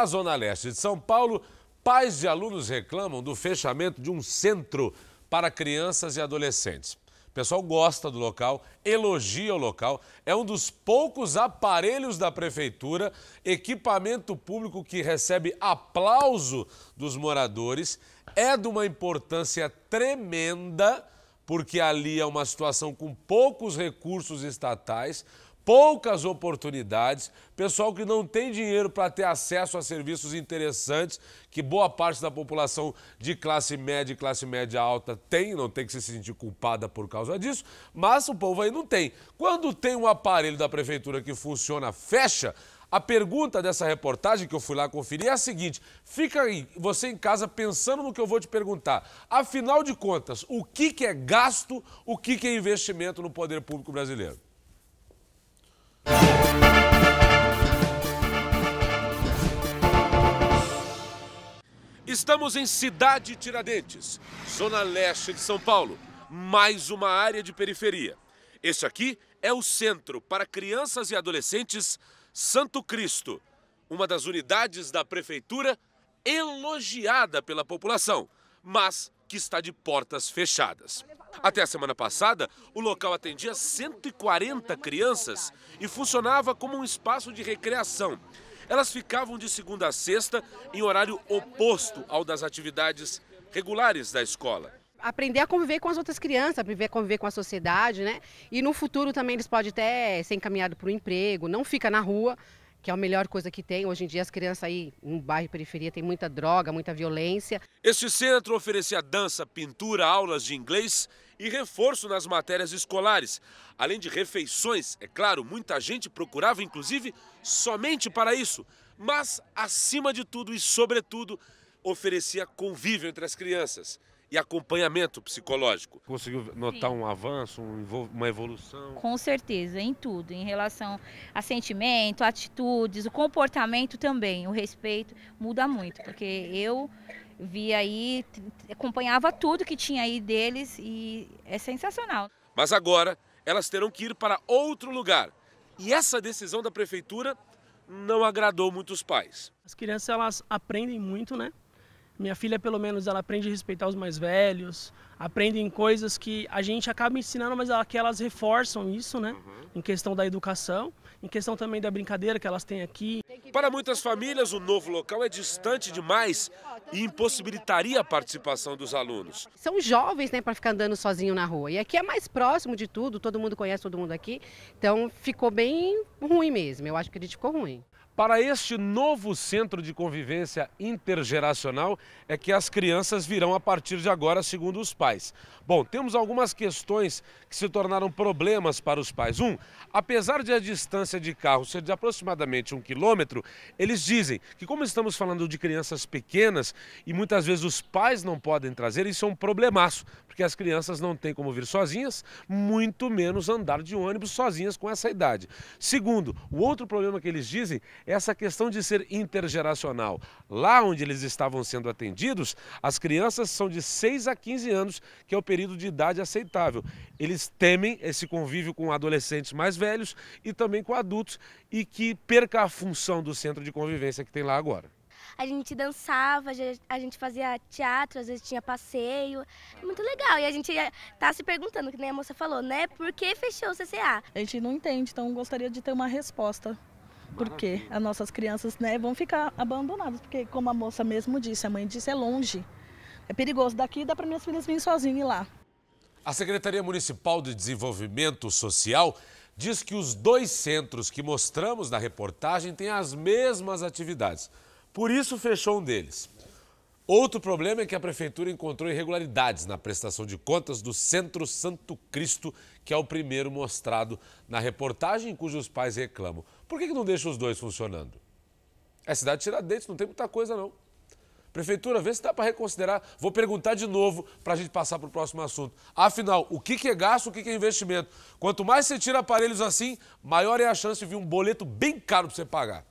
Na Zona Leste de São Paulo, pais de alunos reclamam do fechamento de um centro para crianças e adolescentes. O pessoal gosta do local, elogia o local. É um dos poucos aparelhos da prefeitura, equipamento público que recebe aplauso dos moradores. É de uma importância tremenda, porque ali é uma situação com poucos recursos estatais poucas oportunidades, pessoal que não tem dinheiro para ter acesso a serviços interessantes, que boa parte da população de classe média e classe média alta tem, não tem que se sentir culpada por causa disso, mas o povo aí não tem. Quando tem um aparelho da prefeitura que funciona, fecha, a pergunta dessa reportagem que eu fui lá conferir é a seguinte: fica aí, você em casa pensando no que eu vou te perguntar. Afinal de contas, o que, que é gasto, o que, que é investimento no poder público brasileiro? Estamos em Cidade Tiradentes, zona leste de São Paulo, mais uma área de periferia. Este aqui é o Centro para Crianças e Adolescentes Santo Cristo, uma das unidades da prefeitura elogiada pela população, mas que está de portas fechadas. Até a semana passada, o local atendia 140 crianças e funcionava como um espaço de recreação. Elas ficavam de segunda a sexta em horário oposto ao das atividades regulares da escola aprender a conviver com as outras crianças, aprender a conviver com a sociedade, né? E no futuro também eles podem até ser encaminhados para o emprego, não fica na rua, que é a melhor coisa que tem. Hoje em dia as crianças aí no bairro periferia tem muita droga, muita violência. Este centro oferecia dança, pintura, aulas de inglês e reforço nas matérias escolares, além de refeições. É claro, muita gente procurava, inclusive, somente para isso. Mas, acima de tudo e sobretudo, oferecia convívio entre as crianças e acompanhamento psicológico. Conseguiu notar um avanço, uma evolução? Com certeza, em tudo, em relação a sentimento, atitudes, o comportamento também, o respeito muda muito, porque eu via aí, acompanhava tudo que tinha aí deles e é sensacional. Mas agora elas terão que ir para outro lugar. E essa decisão da prefeitura não agradou muitos pais. As crianças elas aprendem muito, né? Minha filha, pelo menos, ela aprende a respeitar os mais velhos, aprendem coisas que a gente acaba ensinando, mas ela, que elas reforçam isso, né? Uhum. Em questão da educação, em questão também da brincadeira que elas têm aqui. Para muitas famílias, o novo local é distante demais e impossibilitaria a participação dos alunos. São jovens, né, para ficar andando sozinho na rua. E aqui é mais próximo de tudo, todo mundo conhece todo mundo aqui. Então ficou bem ruim mesmo. Eu acho que ele ficou ruim. Para este novo centro de convivência intergeracional é que as crianças virão a partir de agora, segundo os pais. Bom, temos algumas questões que se tornaram problemas para os pais. Um, apesar de a distância de carro ser de aproximadamente um quilômetro, eles dizem que, como estamos falando de crianças pequenas e muitas vezes os pais não podem trazer, isso é um problemaço, porque as crianças não têm como vir sozinhas, muito menos andar de ônibus sozinhas com essa idade. Segundo, o outro problema que eles dizem é essa questão de ser intergeracional. Lá onde eles estavam sendo atendidos, as crianças são de 6 a 15 anos, que é o período de idade aceitável. Eles temem esse convívio com adolescentes mais velhos e também com adultos e que perca a função do do centro de convivência que tem lá agora. A gente dançava, a gente fazia teatro, às vezes tinha passeio. É muito legal. E a gente tá se perguntando, que nem a moça falou, né? Por que fechou o CCA? A gente não entende, então gostaria de ter uma resposta. Porque as nossas crianças né, vão ficar abandonadas, porque como a moça mesmo disse, a mãe disse, é longe. É perigoso daqui, dá para minhas filhas virem sozinhas lá. A Secretaria Municipal de Desenvolvimento Social diz que os dois centros que mostramos na reportagem têm as mesmas atividades. Por isso, fechou um deles. Outro problema é que a prefeitura encontrou irregularidades na prestação de contas do Centro Santo Cristo, que é o primeiro mostrado na reportagem, cujos pais reclamam. Por que, não deixa os dois funcionando? É cidade de Tiradentes, não tem muita coisa não. Prefeitura, vê se dá para reconsiderar. Vou perguntar de novo para a gente passar para o próximo assunto. Afinal, o que, que é gasto, o que, que é investimento? Quanto mais você tira aparelhos assim, maior é a chance de vir um boleto bem caro para você pagar.